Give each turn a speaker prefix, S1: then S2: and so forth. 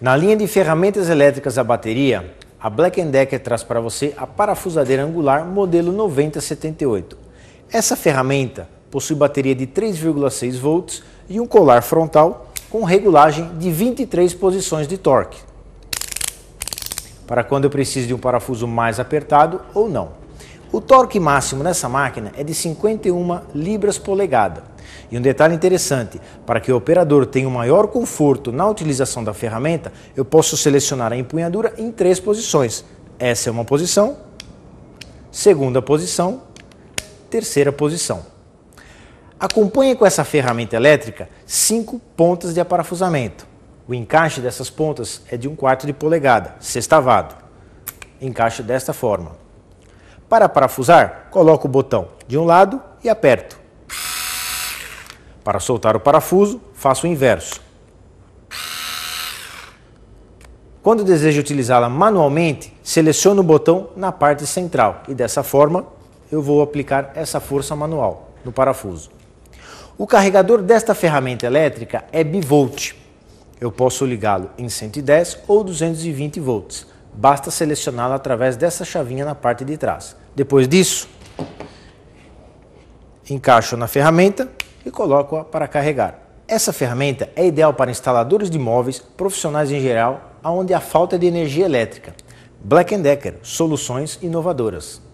S1: Na linha de ferramentas elétricas a bateria, a Black Decker traz para você a parafusadeira angular modelo 9078. Essa ferramenta possui bateria de 3,6 volts e um colar frontal com regulagem de 23 posições de torque. Para quando eu preciso de um parafuso mais apertado ou não. O torque máximo nessa máquina é de 51 libras-polegada. E um detalhe interessante, para que o operador tenha o um maior conforto na utilização da ferramenta, eu posso selecionar a empunhadura em três posições. Essa é uma posição, segunda posição, terceira posição. Acompanhe com essa ferramenta elétrica cinco pontas de aparafusamento. O encaixe dessas pontas é de um quarto de polegada, sextavado. Encaixe desta forma. Para parafusar, coloco o botão de um lado e aperto. Para soltar o parafuso, faço o inverso. Quando desejo utilizá-la manualmente, seleciono o botão na parte central e dessa forma eu vou aplicar essa força manual no parafuso. O carregador desta ferramenta elétrica é bivolt. Eu posso ligá-lo em 110 ou 220 volts. Basta selecioná-la através dessa chavinha na parte de trás. Depois disso, encaixo na ferramenta e coloco-a para carregar. Essa ferramenta é ideal para instaladores de móveis, profissionais em geral, onde há falta de energia elétrica. Black Decker, soluções inovadoras.